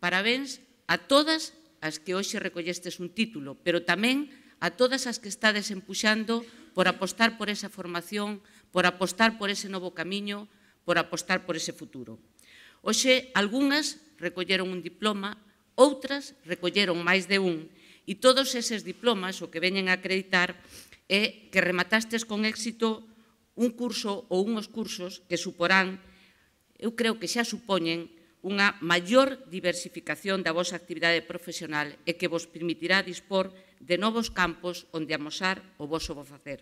Parabéns a todas as que hoxe recollestes un título, pero tamén a todas as que estades empuxando por apostar por esa formación, por apostar por ese novo camiño, por apostar por ese futuro. Hoxe, algunhas recolleron un diploma, outras recolleron máis de un, e todos eses diplomas, o que veñen a acreditar, é que rematastes con éxito un curso ou unhos cursos que suporán, eu creo que xa supoñen, unha maior diversificación da vosa actividade profesional e que vos permitirá dispor de novos campos onde amosar o vosso facer.